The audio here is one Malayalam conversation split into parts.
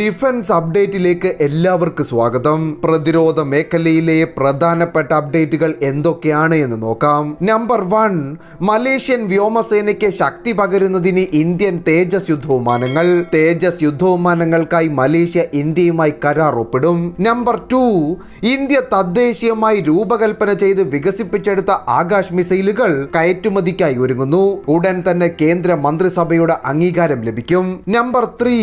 ഡിഫൻസ് അപ്ഡേറ്റിലേക്ക് എല്ലാവർക്കും സ്വാഗതം പ്രതിരോധ മേഖലയിലെ പ്രധാനപ്പെട്ട അപ്ഡേറ്റുകൾ എന്തൊക്കെയാണ് എന്ന് നോക്കാം നമ്പർ വൺ മലേഷ്യൻ വ്യോമസേനയ്ക്ക് ശക്തി പകരുന്നതിന് ഇന്ത്യൻ തേജസ് യുദ്ധവിമാനങ്ങൾ തേജസ് യുദ്ധവിമാനങ്ങൾക്കായി മലേഷ്യ ഇന്ത്യയുമായി കരാർ ഒപ്പിടും നമ്പർ ടു ഇന്ത്യ തദ്ദേശീയമായി രൂപകൽപ്പന ചെയ്ത് വികസിപ്പിച്ചെടുത്ത ആകാശ് മിസൈലുകൾ കയറ്റുമതിക്കായി ഒരുങ്ങുന്നു ഉടൻ തന്നെ കേന്ദ്ര മന്ത്രിസഭയുടെ അംഗീകാരം ലഭിക്കും നമ്പർ ത്രീ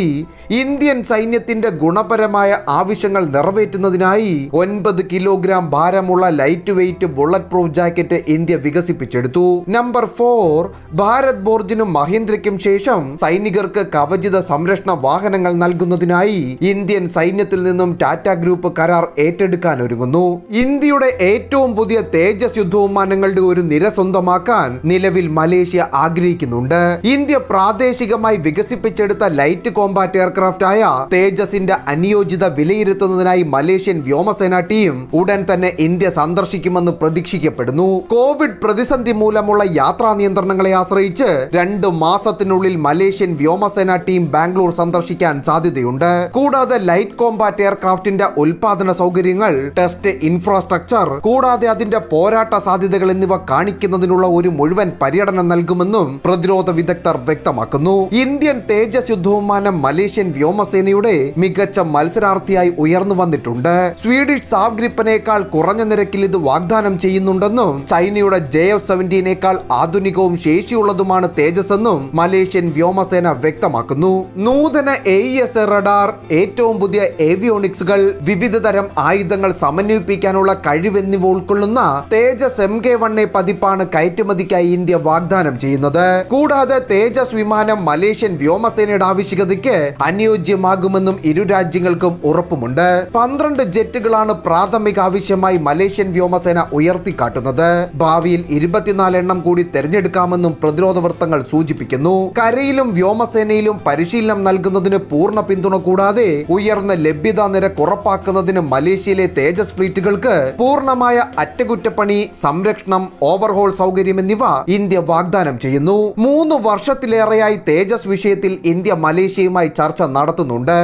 ഇന്ത്യൻ സൈന്യത്തിന്റെ ഗുണപരമായ ആവശ്യങ്ങൾ നിറവേറ്റുന്നതിനായി ഒൻപത് കിലോഗ്രാം ഭാരമുള്ള lightweight bulletproof jacket India വികസിപ്പിച്ചെടുത്തു നമ്പർ ഫോർ ഭാരത് ബോർജിനും മഹേന്ദ്രയ്ക്കും ശേഷം സൈനികർക്ക് കവചിത സംരക്ഷണ വാഹനങ്ങൾ നൽകുന്നതിനായി ഇന്ത്യൻ സൈന്യത്തിൽ നിന്നും ടാറ്റ ഗ്രൂപ്പ് കരാർ ഏറ്റെടുക്കാൻ ഒരുങ്ങുന്നു ഇന്ത്യയുടെ ഏറ്റവും പുതിയ തേജസ് യുദ്ധവിമാനങ്ങളുടെ ഒരു നിര സ്വന്തമാക്കാൻ നിലവിൽ മലേഷ്യ ആഗ്രഹിക്കുന്നുണ്ട് ഇന്ത്യ പ്രാദേശികമായി വികസിപ്പിച്ചെടുത്ത ലൈറ്റ് കോമ്പാറ്റ് എയർക്രാഫ്റ്റ് ആയ തേജസിന്റെ അനുയോജ്യത വിലയിരുത്തുന്നതിനായി മലേഷ്യൻ വ്യോമസേന ടീം ഉടൻ തന്നെ ഇന്ത്യ സന്ദർശിക്കുമെന്ന് പ്രതീക്ഷിക്കപ്പെടുന്നു കോവിഡ് പ്രതിസന്ധി മൂലമുള്ള യാത്രാ നിയന്ത്രണങ്ങളെ ആശ്രയിച്ച് രണ്ട് മാസത്തിനുള്ളിൽ മലേഷ്യൻ വ്യോമസേന ടീം ബാംഗ്ലൂർ സന്ദർശിക്കാൻ സാധ്യതയുണ്ട് കൂടാതെ ലൈറ്റ് കോംബാറ്റ് എയർക്രാഫ്റ്റിന്റെ ഉൽപാദന സൗകര്യങ്ങൾ ടെസ്റ്റ് ഇൻഫ്രാസ്ട്രക്ചർ കൂടാതെ അതിന്റെ പോരാട്ട സാധ്യതകൾ എന്നിവ കാണിക്കുന്നതിനുള്ള ഒരു മുഴുവൻ പര്യടനം നൽകുമെന്നും പ്രതിരോധ വിദഗ്ധർ വ്യക്തമാക്കുന്നു ഇന്ത്യൻ തേജസ് യുദ്ധവിമാനം മലേഷ്യൻ വ്യോമസേനയുടെ ഇന്ത്യയുടെ മികച്ച മത്സരാർത്ഥിയായി ഉയർന്നു വന്നിട്ടുണ്ട് സ്വീഡിഷ് സാബ് ഗ്രിപ്പനേക്കാൾ കുറഞ്ഞ നിരക്കിൽ ഇത് വാഗ്ദാനം ചെയ്യുന്നുണ്ടെന്നും ചൈനയുടെ ജെ എഫ് സെവൻറ്റീനേക്കാൾ ആധുനികവും ശേഷിയുള്ളതുമാണ് തേജസ് എന്നും മലേഷ്യൻ വ്യോമസേന വ്യക്തമാക്കുന്നു നൂതന എ എസ് e റഡാർ ഏറ്റവും പുതിയ ഏവിയോണിക്സുകൾ വിവിധ തരം ആയുധങ്ങൾ സമന്വയിപ്പിക്കാനുള്ള എന്നിവ ഉൾക്കൊള്ളുന്ന തേജസ് എം കെ വൺ പതിപ്പാണ് കയറ്റുമതിക്കായി ഇന്ത്യ വാഗ്ദാനം ചെയ്യുന്നത് കൂടാതെ തേജസ് വിമാനം മലേഷ്യൻ വ്യോമസേനയുടെ ആവശ്യകതയ്ക്ക് അനുയോജ്യമാകും ഉണ്ടാകുമെന്നും ഇരു രാജ്യങ്ങൾക്കും ഉറപ്പുമുണ്ട് പന്ത്രണ്ട് ജെറ്റുകളാണ് പ്രാഥമിക ആവശ്യമായി മലേഷ്യൻ വ്യോമസേന ഉയർത്തിക്കാട്ടുന്നത് ഭാവിയിൽ ഇരുപത്തിനാല് എണ്ണം കൂടി തെരഞ്ഞെടുക്കാമെന്നും പ്രതിരോധ വൃത്തങ്ങൾ സൂചിപ്പിക്കുന്നു കരയിലും വ്യോമസേനയിലും പരിശീലനം നൽകുന്നതിന് പൂർണ്ണ പിന്തുണ കൂടാതെ ഉയർന്ന ലഭ്യതാ നിരക്ക് ഉറപ്പാക്കുന്നതിന് മലേഷ്യയിലെ തേജസ് ഫ്ലീറ്റുകൾക്ക് പൂർണ്ണമായ അറ്റകുറ്റപ്പണി സംരക്ഷണം ഓവർഹോൾ സൗകര്യം എന്നിവ ഇന്ത്യ വാഗ്ദാനം ചെയ്യുന്നു മൂന്ന് വർഷത്തിലേറെയായി തേജസ് വിഷയത്തിൽ ഇന്ത്യ മലേഷ്യയുമായി ചർച്ച നടത്തുന്നുണ്ട്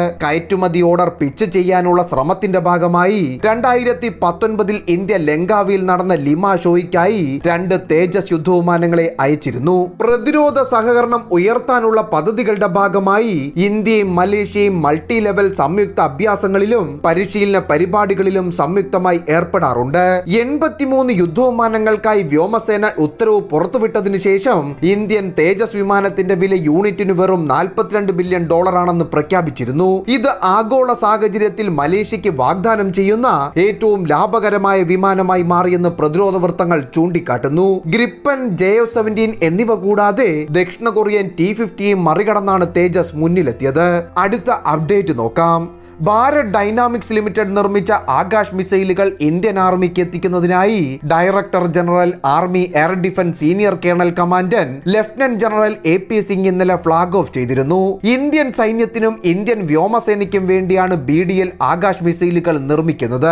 പിച്ച് ചെയ്യാനുള്ള ശ്രമത്തിന്റെ ഭാഗമായി രണ്ടായിരത്തി പത്തൊൻപതിൽ ഇന്ത്യ ലങ്കാവിയിൽ നടന്ന ലിമ ഷോയ്ക്കായി രണ്ട് തേജസ് യുദ്ധവിമാനങ്ങളെ അയച്ചിരുന്നു പ്രതിരോധ സഹകരണം ഉയർത്താനുള്ള പദ്ധതികളുടെ ഭാഗമായി ഇന്ത്യയും മലേഷ്യയും മൾട്ടി ലെവൽ സംയുക്ത അഭ്യാസങ്ങളിലും പരിശീലന പരിപാടികളിലും സംയുക്തമായി ഏർപ്പെടാറുണ്ട് എൺപത്തിമൂന്ന് യുദ്ധവിമാനങ്ങൾക്കായി വ്യോമസേന ഉത്തരവ് പുറത്തുവിട്ടതിനു ശേഷം ഇന്ത്യൻ തേജസ് വിമാനത്തിന്റെ വില യൂണിറ്റിന് വെറും നാൽപ്പത്തിരണ്ട് ബില്യൺ ഡോളറാണെന്ന് പ്രഖ്യാപിച്ചിരുന്നു ചെയ്യുന്നു ഇത് ആഗോള സാഹചര്യത്തിൽ മലേഷ്യക്ക് വാഗ്ദാനം ചെയ്യുന്ന ഏറ്റവും ലാഭകരമായ വിമാനമായി മാറിയെന്ന് പ്രതിരോധ വൃത്തങ്ങൾ ചൂണ്ടിക്കാട്ടുന്നു ഗ്രിപ്പൻ ജയോ സെവൻറ്റീൻ എന്നിവ കൂടാതെ ദക്ഷിണ കൊറിയൻ ടി ഫിഫ്റ്റിയും മറികടന്നാണ് തേജസ് മുന്നിലെത്തിയത് അടുത്ത അപ്ഡേറ്റ് നോക്കാം ഭാരത് ഡൈനാമിക്സ് ലിമിറ്റഡ് നിർമ്മിച്ച ആകാശ് മിസൈലുകൾ ഇന്ത്യൻ ആർമിക്ക് എത്തിക്കുന്നതിനായി director general army air defence senior colonel commandant lieutenant general A P Singh ഇന്നലെ ഫ്ളാഗ് ഓഫ് ചെയ്തിരുന്നു ഇന്ത്യൻ സൈന്യത്തിനും ഇന്ത്യൻ വ്യോമസേനയ്ക്കും വേണ്ടിയാണ് ബി ഡി എൽ ആകാശ് മിസൈലുകൾ നിർമ്മിക്കുന്നത്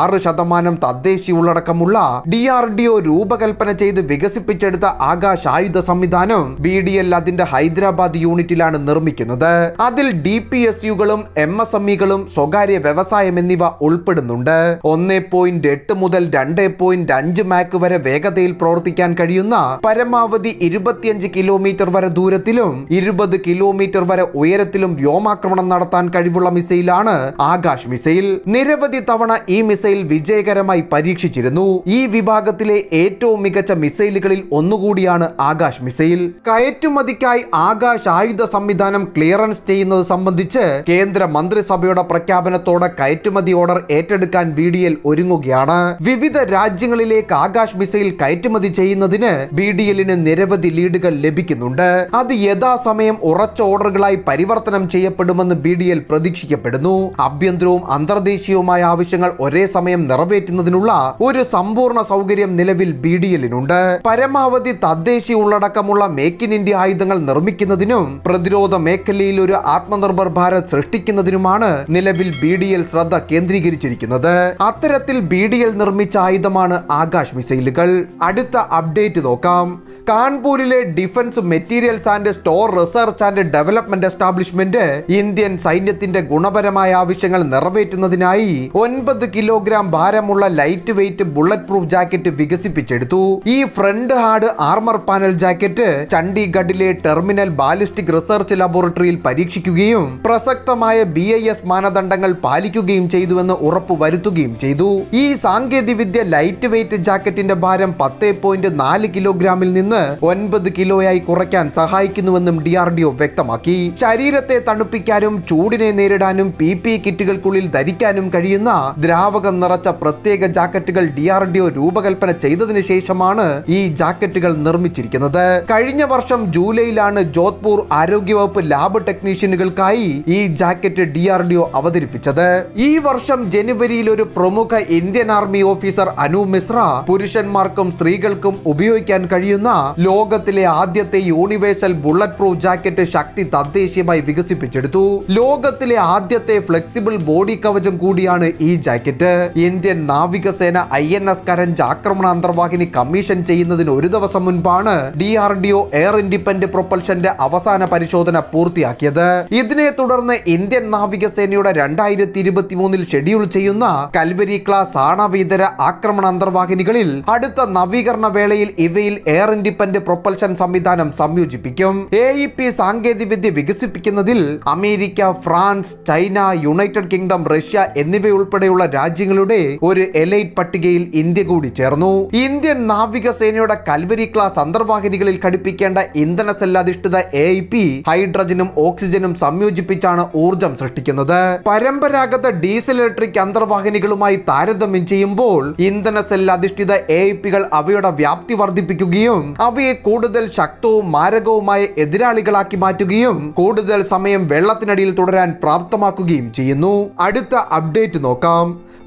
ആറ് ശതമാനം തദ്ദേശീയ ഉള്ളടക്കമുള്ള ഡി ആർ ഡി ഒ രൂപകൽപ്പന ചെയ്ത് വികസിപ്പിച്ചെടുത്ത ആകാശ് ആയുധ സംവിധാനം ബി ഡി എൽ അതിന്റെ ഹൈദരാബാദ് യൂണിറ്റിലാണ് നിർമ്മിക്കുന്നത് അതിൽ ഡി പി എസ് യുകളും എം എസ് എംഎസ്എംഇകളും സ്വകാര്യ വ്യവസായം എന്നിവ ഉൾപ്പെടുന്നുണ്ട് ഒന്ന് പോയിന്റ് എട്ട് മുതൽ രണ്ട് പോയിന്റ് അഞ്ച് മാക്ക് വരെ വേഗതയിൽ പ്രവർത്തിക്കാൻ കഴിയുന്ന പരമാവധി ഇരുപത്തിയഞ്ച് കിലോമീറ്റർ വരെ ദൂരത്തിലും ഇരുപത് കിലോമീറ്റർ വരെ ഉയരത്തിലും വ്യോമാക്രമണം നടത്താൻ കഴിവുള്ള മിസൈലാണ് ആകാശ് മിസൈൽ നിരവധി തവണ ഈ മിസൈൽ വിജയകരമായി പരീക്ഷിച്ചിരുന്നു ഈ വിഭാഗത്തിലെ ഏറ്റവും മികച്ച മിസൈലുകളിൽ ഒന്നുകൂടിയാണ് ആകാശ് മിസൈൽ കയറ്റുമതിക്കായി ആകാശ് ആയുധ സംവിധാനം ക്ലിയറൻസ് ചെയ്യുന്നത് സംബന്ധിച്ച് കേന്ദ്ര മന്ത്രിസഭയുടെ പ്രഖ്യാപനത്തോടെ കയറ്റുമതി ഓർഡർ ഏറ്റെടുക്കാൻ ബി ഡി എൽ ഒരുങ്ങുകയാണ് വിവിധ രാജ്യങ്ങളിലേക്ക് ആകാശ് മിസൈൽ കയറ്റുമതി ചെയ്യുന്നതിന് ബി ഡി എല്ലിന് നിരവധി ലീഡുകൾ ലഭിക്കുന്നുണ്ട് അത് യഥാസമയം ഉറച്ച ഓർഡറുകളായി പരിവർത്തനം ചെയ്യപ്പെടുമെന്ന് ബി ഡി എൽ പ്രതീക്ഷിക്കപ്പെടുന്നു ആഭ്യന്തരവും അന്തർദേശീയവുമായ ആവശ്യങ്ങൾ ഒരേ സമയം നിറവേറ്റുന്നതിനുള്ള ഒരു സമ്പൂർണ്ണ സൗകര്യം നിലവിൽ ബി ഡി എല്ലിനുണ്ട് പരമാവധി തദ്ദേശീയ ഉള്ളടക്കമുള്ള മേക്ക് ഇൻ ഇന്ത്യ ആയുധങ്ങൾ നിർമ്മിക്കുന്നതിനും പ്രതിരോധ മേഖലയിൽ ഒരു ആത്മനിർഭർ ഭാരത് സൃഷ്ടിക്കുന്നതിനും നിർമ്മിക്കുന്നതിലുമാണ് നിലവിൽ ബി ഡി എൽ ശ്രദ്ധ കേന്ദ്രീകരിച്ചിരിക്കുന്നത് അത്തരത്തിൽ ബി ഡി എൽ നിർമ്മിച്ച ആയുധമാണ് ആകാശ് മിസൈലുകൾ അടുത്ത അപ്ഡേറ്റ് നോക്കാം കാൺപൂരിലെ defence materials and store research and development establishment Indian സൈന്യത്തിന്റെ ഗുണപരമായ ആവശ്യങ്ങൾ നിറവേറ്റുന്നതിനായി ഒൻപത് കിലോഗ്രാം ഭാരമുള്ള lightweight bulletproof jacket വികസിപ്പിച്ചെടുത്തു ഈ front hard armour panel jacket ചണ്ഡീഗഡിലെ ടെർമിനൽ ബാലിസ്റ്റിക് റിസർച്ച് ലബോറട്ടറിയിൽ പരീക്ഷിക്കുകയും പ്രസക്തമായ ബി ഐ എസ് മാനദണ്ഡങ്ങൾ പാലിക്കുകയും ചെയ്തുവെന്ന് ഉറപ്പുവരുത്തുകയും ചെയ്തു ഈ സാങ്കേതികവിദ്യ ലൈറ്റ് വെയിറ്റ് ജാക്കറ്റിന്റെ ഭാരം പത്ത് പോയിന്റ് നാല് കിലോഗ്രാമിൽ നിന്ന് ഒൻപത് കിലോയായി കുറയ്ക്കാൻ സഹായിക്കുന്നുവെന്നും ഡി ആർ ഡി ഒ വ്യക്തമാക്കി ശരീരത്തെ തണുപ്പിക്കാനും ചൂടിനെ നേരിടാനും പി പി കിറ്റുകൾക്കുള്ളിൽ ധരിക്കാനും കഴിയുന്ന ദ്രാവകം നിറച്ച പ്രത്യേക ജാക്കറ്റുകൾ ഡി ആർ ഡി ഒ രൂപകൽപ്പന ചെയ്തതിനു ശേഷമാണ് ഈ ജാക്കറ്റുകൾ നിർമ്മിച്ചിരിക്കുന്നത് കഴിഞ്ഞ വർഷം ജൂലൈയിലാണ് ജോധ്പൂർ ആരോഗ്യവകുപ്പ് ലാബ് ടെക്നീഷ്യനുകൾക്കായി ഈ jacket D R D O അവതരിപ്പിച്ചത് ഈ വർഷം ജനുവരിയിൽ ഒരു പ്രമുഖ Indian army officer Anu Mishra പുരുഷന്മാർക്കും സ്ത്രീകൾക്കും ഉപയോഗിക്കാൻ കഴിയുന്ന ലോകത്തിലെ ആദ്യത്തെ universal bulletproof jacket Shakti തദ്ദേശീയമായി വികസിപ്പിച്ചെടുത്തു ലോകത്തിലെ ആദ്യത്തെ ഫ്ലെക്സിബിൾ ബോഡി കവചം കൂടിയാണ് ഈ ജാക്കറ്റ് ഇന്ത്യൻ നാവികസേന ഐ എൻ എസ് കരഞ്ച് ആക്രമണ അന്തർവാഹിനി കമ്മീഷൻ ചെയ്യുന്നതിന് ഒരു ദിവസം മുൻപാണ് D R D O air independent പ്രൊപ്പൽഷന്റെ അവസാന പരിശോധന പൂർത്തിയാക്കിയത് ഇതിനെ തുടർന്ന് ഇന്ത്യൻ നാവിക നാവിക സേനയുടെ രണ്ടായിരത്തി ഇരുപത്തി മൂന്നിൽ ഷെഡ്യൂൾ ചെയ്യുന്ന കൽവരി ക്ലാസ് ആണവീതര ആക്രമണ അന്തർവാഹിനികളിൽ അടുത്ത നവീകരണ വേളയിൽ ഇവയിൽ എയർ ഇൻഡിപെൻഡ് പ്രൊപ്പൽഷൻ സംവിധാനം സംയോജിപ്പിക്കും എ ഇ പി സാങ്കേതികവിദ്യ വികസിപ്പിക്കുന്നതിൽ America France China United Kingdom Russia എന്നിവയുൾപ്പെടെയുള്ള രാജ്യങ്ങളുടെ ഒരു എലൈറ്റ് പട്ടികയിൽ ഇന്ത്യ കൂടി ചേർന്നു ഇന്ത്യൻ നാവിക സേനയുടെ കൽവരി ക്ലാസ് അന്തർവാഹിനികളിൽ ഘടിപ്പിക്കേണ്ട ഇന്ധന സെല്ലാധിഷ്ഠിത എ ഇ പി ഹൈഡ്രജനും ഓക്സിജനും സംയോജിപ്പിച്ചാണ് ഊർജം സൃഷ്ടിച്ചത് സൃഷ്ടിക്കുന്നത് പരമ്പരാഗത ഡീസൽ ഇലക്ട്രിക് യന്ത്രവാഹിനികളുമായി താരതമ്യം ചെയ്യുമ്പോൾ ഇന്ധന സെൽ അധിഷ്ഠിത എ പികൾ അവയുടെ വ്യാപ്തി വർദ്ധിപ്പിക്കുകയും അവയെ കൂടുതൽ ശക്തവും മാരകവുമായ എതിരാളികളാക്കി മാറ്റുകയും കൂടുതൽ സമയം വെള്ളത്തിനടിയിൽ തുടരാൻ പ്രാപ്തമാക്കുകയും ചെയ്യുന്നു അടുത്ത അപ്ഡേറ്റ് നോക്കാം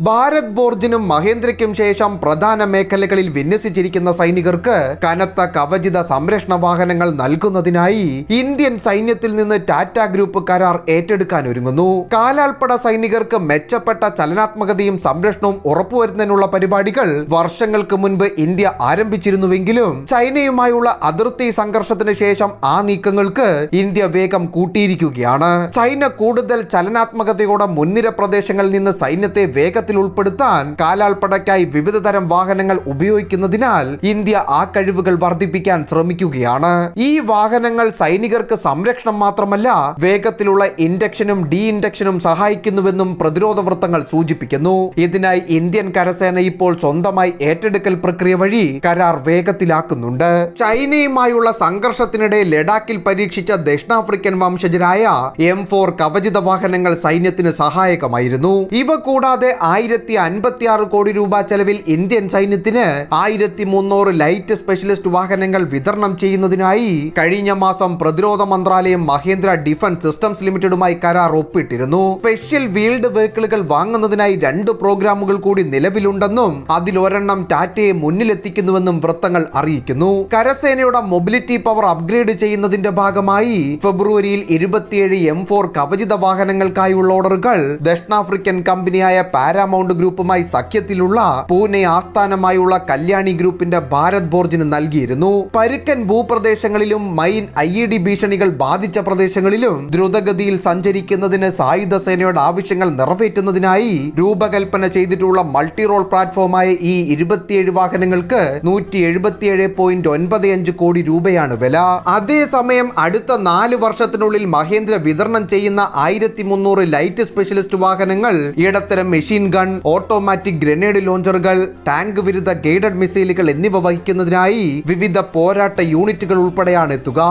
ഭാരത് ബോർജിനും മഹേന്ദ്രയ്ക്കും ശേഷം പ്രധാന മേഖലകളിൽ വിന്യസിച്ചിരിക്കുന്ന സൈനികർക്ക് കനത്ത കവചിത സംരക്ഷണ വാഹനങ്ങൾ നൽകുന്നതിനായി ഇന്ത്യൻ സൈന്യത്തിൽ നിന്ന് ടാറ്റ ഗ്രൂപ്പ് കരാർ ഏറ്റെടുക്കാൻ ഒരുങ്ങുന്നു നടന്നു കാലാൾപ്പട സൈനികർക്ക് മെച്ചപ്പെട്ട ചലനാത്മകതയും സംരക്ഷണവും ഉറപ്പുവരുത്തുന്നതിനുള്ള പരിപാടികൾ വർഷങ്ങൾക്ക് മുൻപ് ഇന്ത്യ ആരംഭിച്ചിരുന്നുവെങ്കിലും ചൈനയുമായുള്ള അതിർത്തി സംഘർഷത്തിന് ശേഷം ആ നീക്കങ്ങൾക്ക് ഇന്ത്യ വേഗം കൂട്ടിയിരിക്കുകയാണ് ചൈന കൂടുതൽ ചലനാത്മകതയോടെ മുൻനിര പ്രദേശങ്ങളിൽ നിന്ന് സൈന്യത്തെ വേഗത്തിൽ ഉൾപ്പെടുത്താൻ കാലാൾപ്പടയ്ക്കായി വിവിധ തരം വാഹനങ്ങൾ ഉപയോഗിക്കുന്നതിനാൽ ഇന്ത്യ ആ കഴിവുകൾ വർദ്ധിപ്പിക്കാൻ ശ്രമിക്കുകയാണ് ഈ വാഹനങ്ങൾ സൈനികർക്ക് സംരക്ഷണം മാത്രമല്ല വേഗത്തിലുള്ള ഇൻഡക്ഷനും ഡി ഇൻഡക്ഷനും സഹായിക്കുന്നുവെന്നും പ്രതിരോധ വൃത്തങ്ങൾ സൂചിപ്പിക്കുന്നു ഇതിനായി ഇന്ത്യൻ കരസേന ഇപ്പോൾ സ്വന്തമായി ഏറ്റെടുക്കൽ പ്രക്രിയ വഴി കരാർ വേഗത്തിലാക്കുന്നുണ്ട് ചൈനയുമായുള്ള സംഘർഷത്തിനിടെ ലഡാക്കിൽ പരീക്ഷിച്ച ദക്ഷിണാഫ്രിക്കൻ വംശജരായ എം ഫോർ കവചിത വാഹനങ്ങൾ സൈന്യത്തിന് സഹായകമായിരുന്നു ഇവ കൂടാതെ ആയിരത്തി അൻപത്തി ആറ് കോടി രൂപ ചെലവിൽ ഇന്ത്യൻ സൈന്യത്തിന് ആയിരത്തി മുന്നൂറ് ലൈറ്റ് സ്പെഷ്യലിസ്റ്റ് വാഹനങ്ങൾ വിതരണം ചെയ്യുന്നതിനായി കഴിഞ്ഞ മാസം പ്രതിരോധ മന്ത്രാലയം മഹേന്ദ്ര ഡിഫൻസ് സിസ്റ്റംസ് ലിമിറ്റഡുമായി കരാർ ഒപ്പ് ഒപ്പിട്ടിരുന്നു സ്പെഷ്യൽ വീൽഡ് വെഹിക്കിളുകൾ വാങ്ങുന്നതിനായി രണ്ട് പ്രോഗ്രാമുകൾ കൂടി നിലവിലുണ്ടെന്നും അതിലൊരെണ്ണം ടാറ്റയെ മുന്നിലെത്തിക്കുന്നുവെന്നും വൃത്തങ്ങൾ അറിയിക്കുന്നു കരസേനയുടെ മൊബിലിറ്റി പവർ അപ്ഗ്രേഡ് ചെയ്യുന്നതിന്റെ ഭാഗമായി ഫെബ്രുവരിയിൽ ഇരുപത്തിയേഴ് എം ഫോർ കവചിത വാഹനങ്ങൾക്കായുള്ള ഓർഡറുകൾ ദക്ഷിണാഫ്രിക്കൻ കമ്പനിയായ പാരാമൗണ്ട് ഗ്രൂപ്പുമായി സഖ്യത്തിലുള്ള പൂനെ ആസ്ഥാനമായുള്ള കല്യാണി ഗ്രൂപ്പിന്റെ ഭാരത് ബോർജിന് നൽകിയിരുന്നു പരുക്കൻ ഭൂപ്രദേശങ്ങളിലും മൈൻ ഐ ഇ ഡി ഭീഷണികൾ ബാധിച്ച പ്രദേശങ്ങളിലും ദ്രുതഗതിയിൽ സഞ്ചരിക്കുന്നതിന് രാജ്യത്തിന് സായുധ സേനയുടെ ആവശ്യങ്ങൾ നിറവേറ്റുന്നതിനായി രൂപകൽപ്പന ചെയ്തിട്ടുള്ള മൾട്ടി റോൾ പ്ലാറ്റ്ഫോമായ ഈ ഇരുപത്തിയേഴ് വാഹനങ്ങൾക്ക് നൂറ്റി എഴുപത്തിയേഴ് പോയിന്റ് ഒൻപത് അഞ്ച് കോടി രൂപയാണ് വില അതേസമയം അടുത്ത നാല് വർഷത്തിനുള്ളിൽ മഹേന്ദ്ര വിതരണം ചെയ്യുന്ന ആയിരത്തി മുന്നൂറ് ലൈറ്റ് സ്പെഷ്യലിസ്റ്റ് വാഹനങ്ങൾ ഇടത്തരം മെഷീൻ ഗൺ ഓട്ടോമാറ്റിക് ഗ്രനേഡ് ലോഞ്ചറുകൾ ടാങ്ക് വിരുദ്ധ ഗൈഡഡ് മിസൈലുകൾ എന്നിവ വഹിക്കുന്നതിനായി വിവിധ പോരാട്ട യൂണിറ്റുകൾ ഉൾപ്പെടെയാണ് എത്തുക